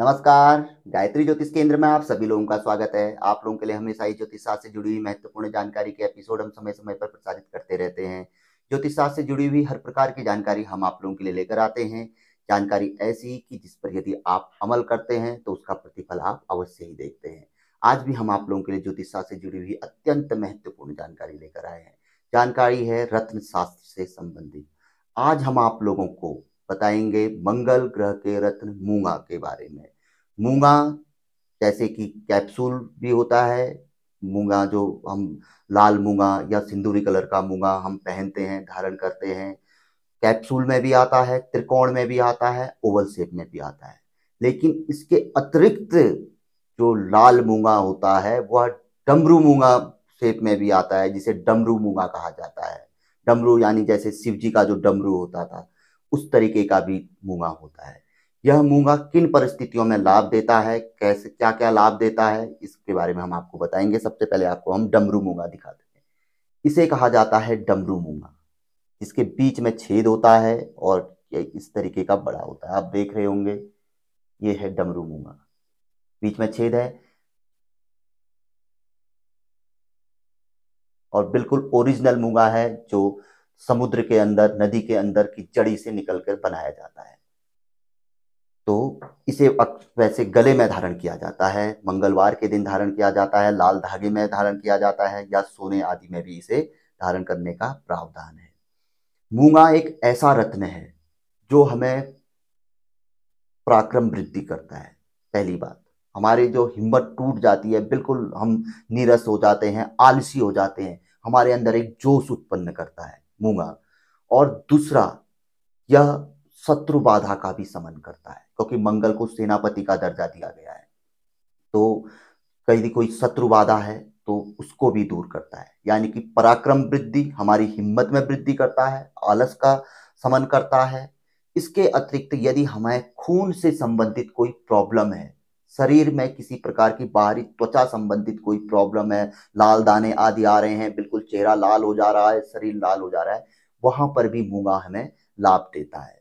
नमस्कार गायत्री ज्योतिष केंद्र में आप सभी लोगों का स्वागत है आप लोगों के लिए हमेशा ही ज्योतिष शास्त्र से जुड़ी हुई महत्वपूर्ण जानकारी के एपिसोड हम समय समय पर प्रसारित करते रहते हैं ज्योतिष शास्त्र से जुड़ी हुई हर प्रकार की जानकारी हम आप लोगों के लिए लेकर आते हैं जानकारी ऐसी कि जिस पर यदि आप अमल करते हैं तो उसका प्रतिफल आप अवश्य ही देखते हैं आज भी हम आप लोगों के लिए ज्योतिष शास्त्र से जुड़ी हुई अत्यंत महत्वपूर्ण जानकारी लेकर आए हैं जानकारी है रत्न शास्त्र से संबंधित आज हम आप लोगों को बताएंगे मंगल ग्रह के रत्न मूंगा के बारे में मूंगा जैसे कि कैप्सूल भी होता है मूंगा जो हम लाल मूंगा या सिंदूरी कलर का मूंगा हम पहनते हैं धारण करते हैं कैप्सूल में भी आता है त्रिकोण में भी आता है ओवल शेप में भी आता है लेकिन इसके अतिरिक्त जो लाल मूंगा होता है वह डमरू मूंगा शेप में भी आता है जिसे डमरू मूंगा कहा जाता है डमरू यानी जैसे शिव जी का जो डमरू होता था उस तरीके का भी मूंगा होता है यह मूंगा किन परिस्थितियों में लाभ देता है कैसे क्या क्या लाभ देता है इसके बारे में हम आपको बताएंगे सबसे पहले आपको हम डमरू मूंगा दिखा देते हैं इसे कहा जाता है डमरू मूंगा इसके बीच में छेद होता है और इस तरीके का बड़ा होता है आप देख रहे होंगे ये है डमरू मूंगा बीच में छेद है और बिल्कुल ओरिजिनल मूंगा है जो समुद्र के अंदर नदी के अंदर की जड़ी से निकलकर बनाया जाता है तो इसे वैसे गले में धारण किया जाता है मंगलवार के दिन धारण किया जाता है लाल धागे में धारण किया जाता है या सोने आदि में भी इसे धारण करने का प्रावधान है मूंगा एक ऐसा रत्न है जो हमें पराक्रम वृद्धि करता है पहली बात हमारी जो हिम्मत टूट जाती है बिल्कुल हम नीरस हो जाते हैं आलसी हो जाते हैं हमारे अंदर एक जोश उत्पन्न करता है मूंगा और दूसरा यह शत्रु बाधा का भी समन करता है क्योंकि मंगल को सेनापति का दर्जा दिया गया है तो कहीं कोई शत्रु बाधा है तो उसको भी दूर करता है यानी कि पराक्रम वृद्धि हमारी हिम्मत में वृद्धि करता है आलस का समन करता है इसके अतिरिक्त यदि हमें खून से संबंधित कोई प्रॉब्लम है शरीर में किसी प्रकार की बाहरी त्वचा संबंधित कोई प्रॉब्लम है लाल दाने आदि आ रहे हैं बिल्कुल चेहरा लाल हो जा रहा है शरीर लाल हो जा रहा है वहां पर भी मूंगा हमें लाभ देता है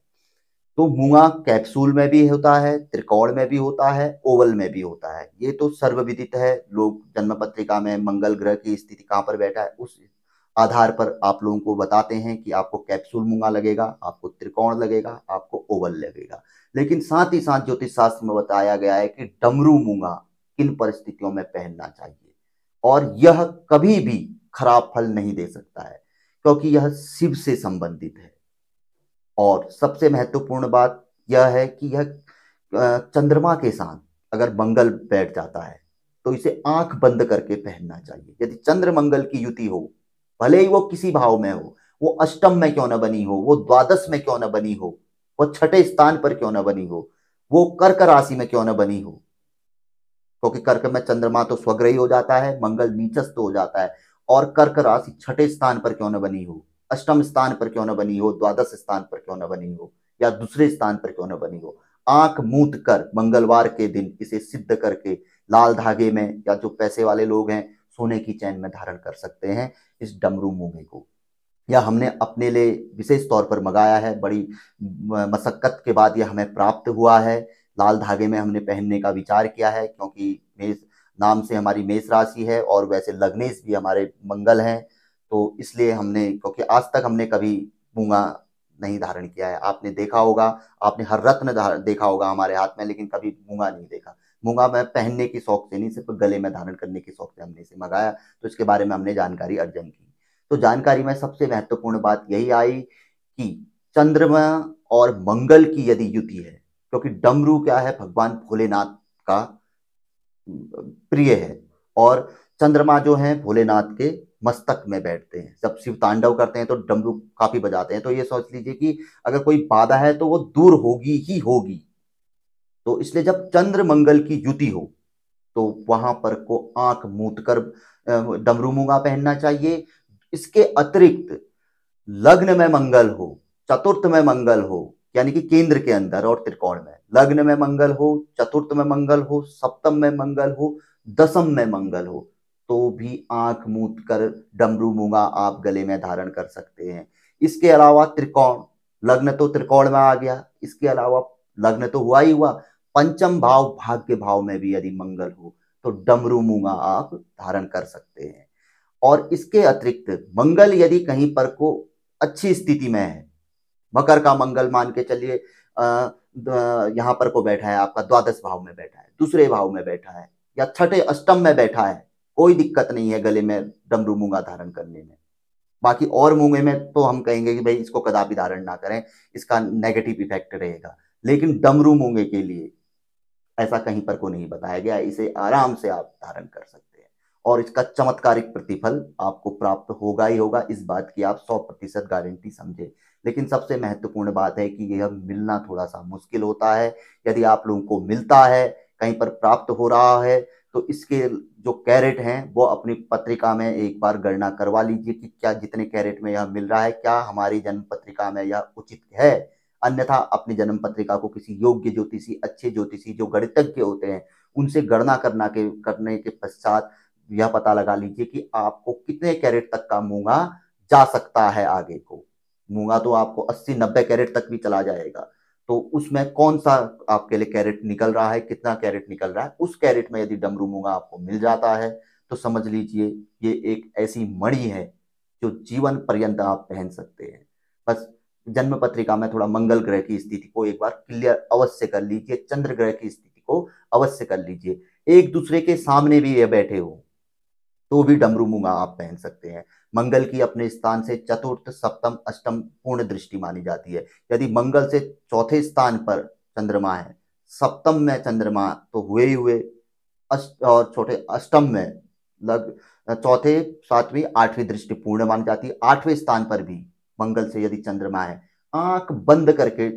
तो मूंगा कैप्सूल में भी होता है त्रिकोण में भी होता है ओवल में भी होता है ये तो सर्वविदित है लोग जन्म पत्रिका में मंगल ग्रह की स्थिति कहाँ पर बैठा है उस आधार पर आप लोगों को बताते हैं कि आपको कैप्सूल मूंगा लगेगा आपको त्रिकोण लगेगा आपको ओवल लगेगा लेकिन साथ ही साथ ज्योतिष शास्त्र में बताया गया है कि डमरू मूंगा किन परिस्थितियों में पहनना चाहिए और यह कभी भी खराब फल नहीं दे सकता है क्योंकि यह शिव से संबंधित है और सबसे महत्वपूर्ण बात यह है कि यह चंद्रमा के साथ अगर मंगल बैठ जाता है तो इसे आंख बंद करके पहनना चाहिए यदि चंद्र मंगल की युति हो भले ही वो किसी भाव में हो वो अष्टम में क्यों ना बनी हो वो द्वादश में क्यों ना बनी हो वो छठे स्थान पर क्यों न बनी हो वो कर्क राशि में क्यों न बनी हो क्योंकि कर्क में चंद्रमा तो स्वग्रही हो जाता है मंगल नीचस्त हो जाता है और कर्क राशि छठे स्थान पर क्यों न बनी हो अष्टम स्थान पर क्यों न बनी हो द्वादश स्थान पर क्यों न बनी हो या दूसरे स्थान पर क्यों न बनी हो आंख मूत कर मंगलवार के दिन इसे सिद्ध करके लाल धागे में या जो पैसे वाले लोग हैं सोने की चैन में धारण कर सकते हैं इस डमरू मूवी को या हमने अपने लिए विशेष तौर पर मंगाया है बड़ी मशक्क़त के बाद यह हमें प्राप्त हुआ है लाल धागे में हमने पहनने का विचार किया है क्योंकि मेष नाम से हमारी मेष राशि है और वैसे लग्नेश भी हमारे मंगल हैं तो इसलिए हमने क्योंकि आज तक हमने कभी मूंगा नहीं धारण किया है आपने देखा होगा आपने हर रत्न देखा होगा हमारे हाथ में लेकिन कभी मूंगा नहीं देखा मूंगा मैं पहनने की शौक से नहीं सिर्फ गले में धारण करने की शौक से हमने इसे मंगाया तो इसके बारे में हमने जानकारी अर्जन की तो जानकारी में सबसे महत्वपूर्ण बात यही आई कि चंद्रमा और मंगल की यदि युति है क्योंकि डमरू क्या है भगवान भोलेनाथ का प्रिय है और चंद्रमा जो है भोलेनाथ के मस्तक में बैठते हैं जब शिव तांडव करते हैं तो डमरू काफी बजाते हैं तो ये सोच लीजिए कि अगर कोई बाधा है तो वो दूर होगी ही होगी तो इसलिए जब चंद्र मंगल की युति हो तो वहां पर को आंख मूत कर डमरू मुंगा पहनना चाहिए इसके अतिरिक्त लग्न में मंगल हो चतुर्थ में मंगल हो यानी कि केंद्र के अंदर और त्रिकोण में लग्न में मंगल हो चतुर्थ में मंगल हो सप्तम में मंगल हो दसम में मंगल हो तो भी आंख मूत कर डमरू मूंगा आप गले में धारण कर सकते हैं इसके अलावा त्रिकोण लग्न तो त्रिकोण में आ गया इसके अलावा लग्न तो हुआ ही हुआ पंचम भाव भाग्य भाव में भी यदि मंगल हो तो डमरू मूंगा आप धारण कर सकते हैं और इसके अतिरिक्त मंगल यदि कहीं पर को अच्छी स्थिति में है मकर का मंगल मान के चलिए यहाँ पर को बैठा है आपका द्वादश भाव में बैठा है दूसरे भाव में बैठा है या छठे अष्टम में बैठा है कोई दिक्कत नहीं है गले में डमरू मूंगा धारण करने में बाकी और मूंगे में तो हम कहेंगे कि भाई इसको कदापि धारण ना करें इसका नेगेटिव इफेक्ट रहेगा लेकिन डमरू मूंगे के लिए ऐसा कहीं पर को नहीं बताया गया इसे आराम से आप धारण कर सकते और इसका चमत्कारिक प्रतिफल आपको प्राप्त होगा ही होगा इस बात की आप सौ प्रतिशत गारंटी समझे लेकिन सबसे महत्वपूर्ण बात है कि यह मिलना थोड़ा सा मुश्किल होता है यदि आप लोगों को मिलता है कहीं पर प्राप्त हो रहा है तो इसके जो कैरेट हैं वो अपनी पत्रिका में एक बार गणना करवा लीजिए कि क्या जितने कैरेट में यह मिल रहा है क्या हमारी जन्म पत्रिका में यह उचित है अन्यथा अपनी जन्म पत्रिका को किसी योग्य ज्योतिषी अच्छे ज्योतिषी जो गणितज्ञ होते हैं उनसे गणना करना के करने के पश्चात यह पता लगा लीजिए कि आपको कितने कैरेट तक का मूंगा जा सकता है आगे को मूंगा तो आपको 80-90 कैरेट तक भी चला जाएगा तो उसमें कौन सा आपके लिए कैरेट निकल रहा है कितना कैरेट निकल रहा है उस कैरेट में यदि डमरू मूंगा आपको मिल जाता है तो समझ लीजिए ये एक ऐसी मणि है जो जीवन पर्यंत आप पहन सकते हैं बस जन्म पत्रिका में थोड़ा मंगल ग्रह की स्थिति को एक बार क्लियर अवश्य कर लीजिए चंद्र ग्रह की स्थिति को अवश्य कर लीजिए एक दूसरे के सामने भी ये बैठे हो तो भी डमरू मूंगा आप पहन सकते हैं मंगल की अपने स्थान से चतुर्थ सप्तम अष्टम पूर्ण दृष्टि मानी जाती है यदि मंगल से चौथे स्थान पर चंद्रमा है सप्तम में चंद्रमा तो हुए ही हुए अष्ट और छोटे अष्टम में लग चौथे सातवीं आठवीं दृष्टि पूर्ण मानी जाती है आठवें स्थान पर भी मंगल से यदि चंद्रमा है आंख बंद करके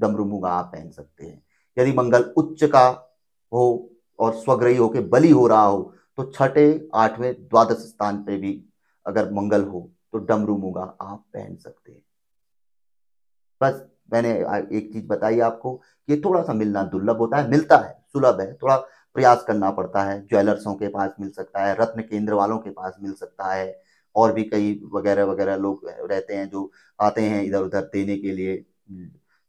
डमरू मूंगा आप पहन सकते हैं यदि मंगल उच्च का हो और स्वग्रही होके बलि हो रहा हो तो छठे आठवें द्वादश स्थान पे भी अगर मंगल हो तो डमरू मुगा आप पहन सकते हैं बस मैंने एक चीज बताई आपको कि थोड़ा सा मिलना दुर्लभ होता है मिलता है सुलभ है थोड़ा प्रयास करना पड़ता है ज्वेलर्सों के पास मिल सकता है रत्न केंद्र वालों के पास मिल सकता है और भी कई वगैरह वगैरह लोग रहते हैं जो आते हैं इधर उधर देने के लिए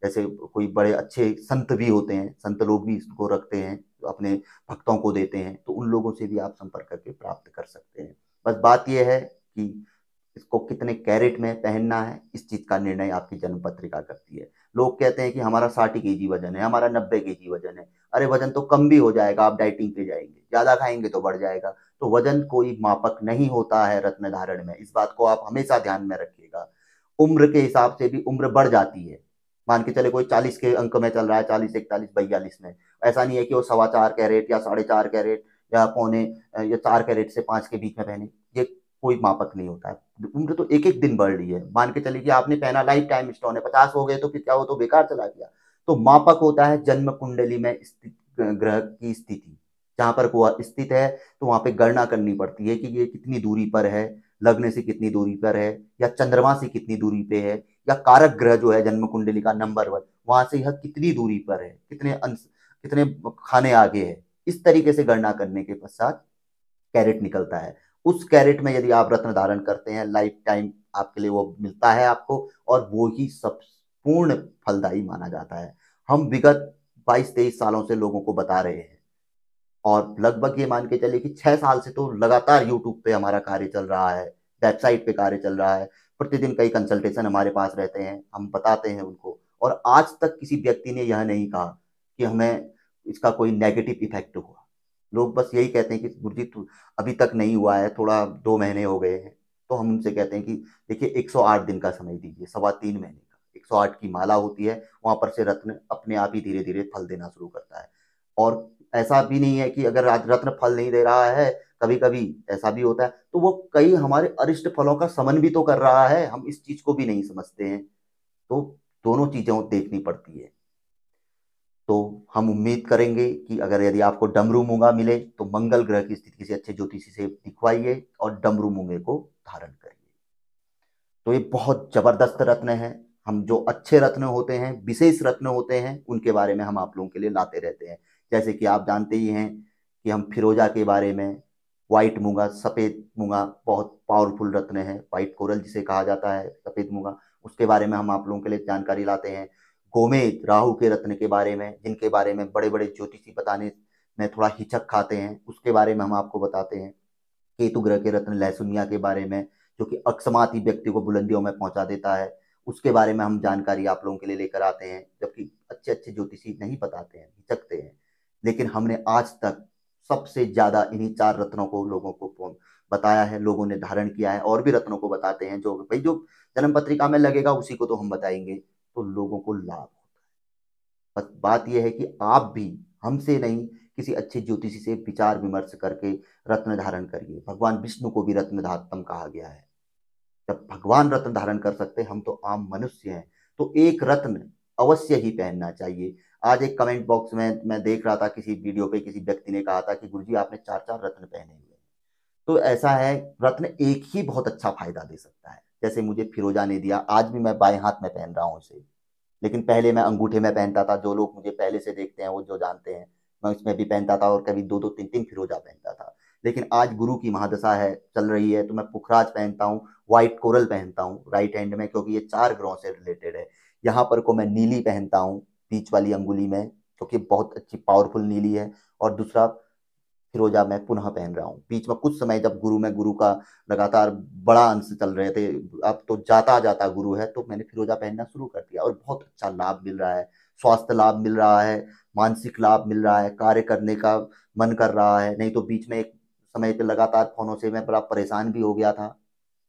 जैसे कोई बड़े अच्छे संत भी होते हैं संत लोग भी इसको रखते हैं अपने भक्तों को देते हैं तो उन लोगों से भी आप संपर्क करके प्राप्त कर सकते हैं बस बात यह है कि इसको कितने कैरेट में पहनना है इस चीज़ का निर्णय आपकी जन्म पत्रिका करती है लोग कहते हैं कि हमारा साठ के जी वजन है हमारा नब्बे के जी वजन है अरे वजन तो कम भी हो जाएगा आप डाइटिंग पे जाएंगे ज़्यादा खाएंगे तो बढ़ जाएगा तो वजन कोई मापक नहीं होता है रत्न धारण में इस बात को आप हमेशा ध्यान में रखिएगा उम्र के हिसाब से भी उम्र बढ़ जाती है मान के चले कोई चालीस के अंक में चल रहा है चालीस इकतालीस बयालीस में ऐसा नहीं है कि वो सवा चार कैरेट या साढ़े चार कैरेट या पौने या चार कैरेट से पांच के बीच में पहने ये कोई मापक नहीं होता है उम्र तो एक एक दिन बढ़ रही है मान के चलिए कि आपने पहना लाइफ टाइम स्टोन है पचास हो गए तो फिर क्या हो तो बेकार चला गया तो मापक होता है जन्म कुंडली में ग्रह की स्थिति जहां पर कुआ स्थित है तो वहां पे गणना करनी पड़ती है कि ये कितनी दूरी पर है लग्न से कितनी दूरी पर है या चंद्रमा से कितनी दूरी पे है या कारक ग्रह जो है जन्म कुंडली का नंबर वन वहां से यह कितनी दूरी पर है कितने अंश कितने खाने आगे है इस तरीके से गणना करने के पश्चात कैरेट निकलता है उस कैरेट में यदि आप रत्न धारण करते हैं लाइफ टाइम आपके लिए वो मिलता है आपको और वो ही सब पूर्ण फलदायी माना जाता है हम विगत 22-23 सालों से लोगों को बता रहे हैं और लगभग ये मान के चलिए कि छह साल से तो लगातार यूट्यूब पे हमारा कार्य चल रहा है वेबसाइट पे कार्य चल रहा है प्रतिदिन कई कंसल्टेशन हमारे पास रहते हैं हम बताते हैं उनको और आज तक किसी व्यक्ति ने यह नहीं कहा कि हमें इसका कोई नेगेटिव इफेक्ट हुआ लोग बस यही कहते हैं कि गुरु जी अभी तक नहीं हुआ है थोड़ा दो महीने हो गए हैं तो हम उनसे कहते हैं कि देखिए 108 दिन का समय दीजिए सवा तीन महीने का 108 की माला होती है वहाँ पर से रत्न अपने आप ही धीरे धीरे फल देना शुरू करता है और ऐसा भी नहीं है कि अगर आज रत्न फल नहीं दे रहा है कभी कभी ऐसा भी होता है तो वो कई हमारे अरिष्ट फलों का समन भी तो कर रहा है हम इस चीज़ को भी नहीं समझते हैं तो दोनों चीज़ें देखनी पड़ती है तो हम उम्मीद करेंगे कि अगर यदि आपको डमरू मूंगा मिले तो मंगल ग्रह की स्थिति किसी अच्छे ज्योतिषी से दिखवाइए और डमरू मूंगे को धारण करिए तो ये बहुत जबरदस्त रत्न है हम जो अच्छे रत्न होते हैं विशेष रत्न होते हैं उनके बारे में हम आप लोगों के लिए लाते रहते हैं जैसे कि आप जानते ही हैं कि हम फिरोजा के बारे में व्हाइट मूंगा सफ़ेद मूंगा बहुत पावरफुल रत्न है व्हाइट कोरल जिसे कहा जाता है सफ़ेद मूंगा उसके बारे में हम आप लोगों के लिए जानकारी लाते हैं गोमेद राहु के रत्न के बारे में जिनके बारे में बड़े बड़े ज्योतिषी बताने में थोड़ा हिचक खाते हैं उसके बारे में हम आपको बताते हैं केतु ग्रह के रत्न लहसुनिया के बारे में जो कि अक्समाती व्यक्ति को बुलंदियों में पहुंचा देता है उसके बारे में हम जानकारी आप लोगों के लिए लेकर आते हैं जबकि अच्छे अच्छे ज्योतिषी नहीं बताते हैं हिचकते हैं लेकिन हमने आज तक सबसे ज़्यादा इन्हीं चार रत्नों को लोगों को बताया है लोगों ने धारण किया है और भी रत्नों को बताते हैं जो भाई जो जन्म पत्रिका में लगेगा उसी को तो हम बताएंगे तो लोगों को लाभ होता है बस बात यह है कि आप भी हमसे नहीं किसी अच्छे ज्योतिषी से विचार विमर्श करके रत्न धारण करिए भगवान विष्णु को भी रत्न धातम कहा गया है जब भगवान रत्न धारण कर सकते हम तो आम मनुष्य हैं तो एक रत्न अवश्य ही पहनना चाहिए आज एक कमेंट बॉक्स में मैं देख रहा था किसी वीडियो पे किसी व्यक्ति ने कहा था कि गुरुजी आपने चार चार रत्न पहने हुए तो ऐसा है रत्न एक ही बहुत अच्छा फायदा दे सकता है जैसे मुझे फिरोजा ने दिया आज भी मैं बाएं हाथ में पहन रहा हूँ इसे लेकिन पहले मैं अंगूठे में पहनता था जो लोग मुझे पहले से देखते हैं वो जो जानते हैं मैं उसमें भी पहनता था और कभी दो दो तीन तीन फिरोजा पहनता था लेकिन आज गुरु की महादशा है चल रही है तो मैं पुखराज पहनता हूँ व्हाइट कोरल पहनता हूँ राइट हैंड में क्योंकि ये चार ग्रहों से रिलेटेड है यहाँ पर को मैं नीली पहनता हूँ बीच वाली अंगुली में क्योंकि बहुत अच्छी पावरफुल नीली है और दूसरा फिरोजा मैं पुनः पहन रहा हूँ बीच में कुछ समय जब गुरु में गुरु का लगातार बड़ा अंश चल रहे थे अब तो जाता जाता गुरु है तो मैंने फिरोजा पहनना शुरू कर दिया और बहुत अच्छा लाभ मिल रहा है स्वास्थ्य लाभ मिल रहा है मानसिक लाभ मिल रहा है कार्य करने का मन कर रहा है नहीं तो बीच में एक समय पर लगातार फोनों से मैं बड़ा परेशान भी हो गया था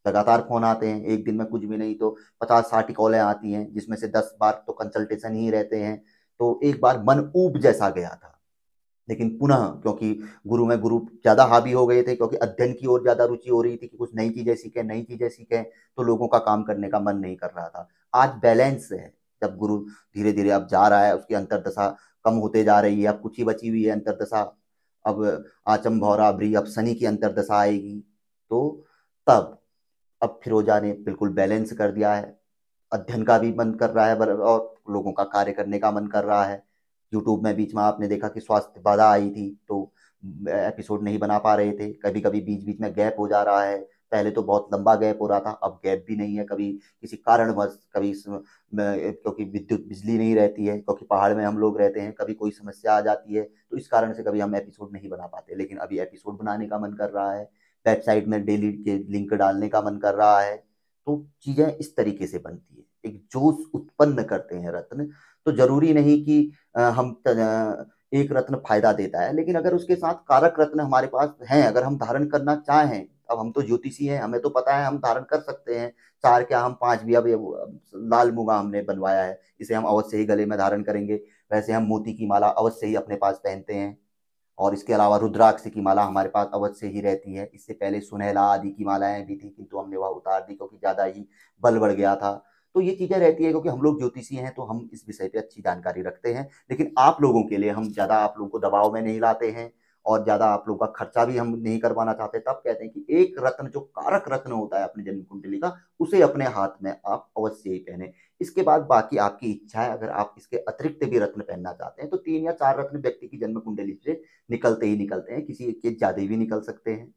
लगातार फोन आते हैं एक दिन में कुछ भी नहीं तो पचास साठ कॉलें आती हैं जिसमें से दस बार तो कंसल्टेशन ही रहते हैं तो एक बार मन ऊब जैसा गया था लेकिन पुनः क्योंकि गुरु में गुरु ज़्यादा हावी हो गए थे क्योंकि अध्ययन की ओर ज़्यादा रुचि हो रही थी कि कुछ नई चीज़ें सीखें नई चीज़ें सीखें तो लोगों का काम करने का मन नहीं कर रहा था आज बैलेंस है जब गुरु धीरे धीरे अब जा रहा है उसकी अंतरदशा कम होते जा रही है अब कुछ ही बची हुई है अंतरदशा अब आचम भौरा भ्री अब शनि की अंतरदशा आएगी तो तब अब फिरोजा ने बिल्कुल बैलेंस कर दिया है अध्ययन का भी मन कर रहा है और लोगों का कार्य करने का मन कर रहा है यूट्यूब में बीच में आपने देखा कि स्वास्थ्य बाधा आई थी तो एपिसोड नहीं बना पा रहे थे कभी कभी बीच बीच में गैप हो जा रहा है पहले तो बहुत लंबा गैप हो रहा था अब गैप भी नहीं है कभी किसी कारणवश कभी क्योंकि विद्युत बिजली नहीं रहती है क्योंकि पहाड़ में हम लोग रहते हैं कभी कोई समस्या आ जाती है तो इस कारण से कभी हम एपिसोड नहीं बना पाते लेकिन अभी एपिसोड बनाने का मन कर रहा है वेबसाइट में डेली के लिंक डालने का मन कर रहा है तो चीज़ें इस तरीके से बनती है एक जोश उत्पन्न करते हैं रत्न तो जरूरी नहीं कि हम एक रत्न फायदा देता है लेकिन अगर उसके साथ कारक रत्न हमारे पास हैं अगर हम धारण करना चाहें अब हम तो ज्योतिषी हैं हमें तो पता है हम धारण कर सकते हैं चार क्या हम पांच भी अब लाल मुगा हमने बनवाया है इसे हम अवश्य ही गले में धारण करेंगे वैसे हम मोती की माला अवश्य ही अपने पास पहनते हैं और इसके अलावा रुद्राक्ष की माला हमारे पास अवश्य ही रहती है इससे पहले सुनहला आदि की मालाएं भी थी किंतु हमने वह उतार दी क्योंकि ज़्यादा ही बल बढ़ गया था तो ये चीज़ें रहती है क्योंकि हम लोग ज्योतिषी हैं तो हम इस विषय पे अच्छी जानकारी रखते हैं लेकिन आप लोगों के लिए हम ज़्यादा आप लोगों को दबाव में नहीं लाते हैं और ज़्यादा आप लोगों का खर्चा भी हम नहीं करवाना चाहते तब कहते हैं कि एक रत्न जो कारक रत्न होता है अपने जन्म कुंडली का उसे अपने हाथ में आप अवश्य ही पहने इसके बाद बाकी आपकी इच्छा है अगर आप इसके अतिरिक्त भी रत्न पहनना चाहते हैं तो तीन या चार रत्न व्यक्ति की जन्म कुंडली से निकलते ही निकलते हैं किसी के ज़्यादा भी निकल सकते हैं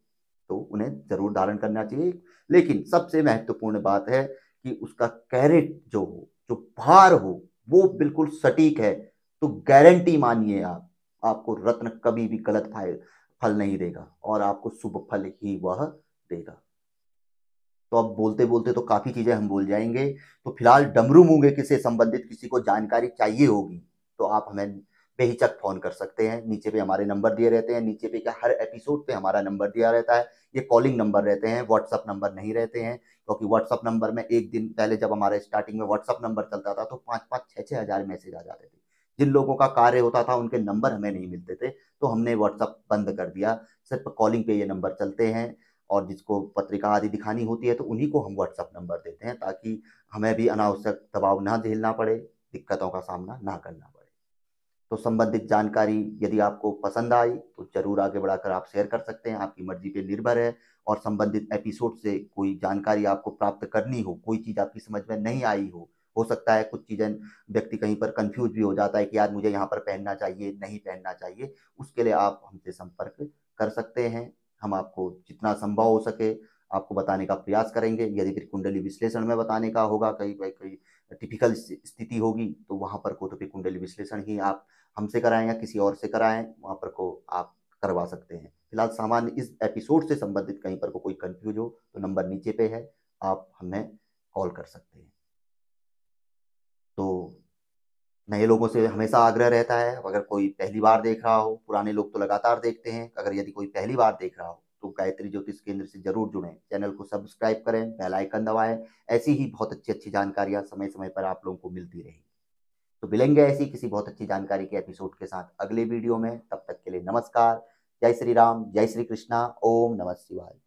तो उन्हें जरूर धारण करना चाहिए लेकिन सबसे महत्वपूर्ण बात है कि उसका कैरेट जो हो जो भार हो वो बिल्कुल सटीक है तो गारंटी मानिए आप आपको रत्न कभी भी गलत फल फल नहीं देगा और आपको शुभ फल ही वह देगा तो अब बोलते बोलते तो काफ़ी चीज़ें हम बोल जाएंगे तो फिलहाल डमरू मूंगे किसे संबंधित किसी को जानकारी चाहिए होगी तो आप हमें बेहिचक फ़ोन कर सकते हैं नीचे पे हमारे नंबर दिए रहते हैं नीचे पे क्या हर एपिसोड पे हमारा नंबर दिया रहता है ये कॉलिंग नंबर रहते हैं व्हाट्सअप नंबर नहीं रहते हैं क्योंकि तो व्हाट्सअप नंबर में एक दिन पहले जब हमारे स्टार्टिंग में व्हाट्सअप नंबर चलता था तो पाँच पाँच छः छः हज़ार मैसेज आ जाते थे जिन लोगों का कार्य होता था उनके नंबर हमें नहीं मिलते थे तो हमने व्हाट्सअप बंद कर दिया सिर्फ कॉलिंग पे ये नंबर चलते हैं और जिसको पत्रिका आदि दिखानी होती है तो उन्हीं को हम व्हाट्सअप नंबर देते हैं ताकि हमें भी अनावश्यक दबाव ना झेलना पड़े दिक्कतों का सामना ना करना पड़े तो संबंधित जानकारी यदि आपको पसंद आई तो ज़रूर आगे बढ़ाकर आप शेयर कर सकते हैं आपकी मर्जी पे निर्भर है और संबंधित एपिसोड से कोई जानकारी आपको प्राप्त करनी हो कोई चीज़ आपकी समझ में नहीं आई हो हो सकता है कुछ चीज़ें व्यक्ति कहीं पर कंफ्यूज भी हो जाता है कि यार मुझे यहाँ पर पहनना चाहिए नहीं पहनना चाहिए उसके लिए आप हमसे संपर्क कर सकते हैं हम आपको जितना संभव हो सके आपको बताने का प्रयास करेंगे यदि फिर कुंडली विश्लेषण में बताने का होगा कई कई टिपिकल स्थिति होगी तो वहाँ पर को तो फिर कुंडली विश्लेषण ही आप हमसे कराएं या किसी और से कराएं वहाँ पर को आप करवा सकते हैं फिलहाल सामान्य इस एपिसोड से संबंधित कहीं पर को कोई कंफ्यूज हो तो नंबर नीचे पे है आप हमें कॉल कर सकते हैं तो नए लोगों से हमेशा आग्रह रहता है अगर कोई पहली बार देख रहा हो पुराने लोग तो लगातार देखते हैं अगर यदि कोई पहली बार देख रहा हो तो गायत्री ज्योतिष केंद्र से जरूर जुड़ें चैनल को सब्सक्राइब करें बेल आइकन दबाएं ऐसी ही बहुत अच्छी अच्छी जानकारियां समय समय पर आप लोगों को मिलती रहेगी तो मिलेंगे ऐसी किसी बहुत अच्छी जानकारी के एपिसोड के साथ अगले वीडियो में तब तक के लिए नमस्कार जय श्री राम जय श्री कृष्णा ओम नमः शिवाय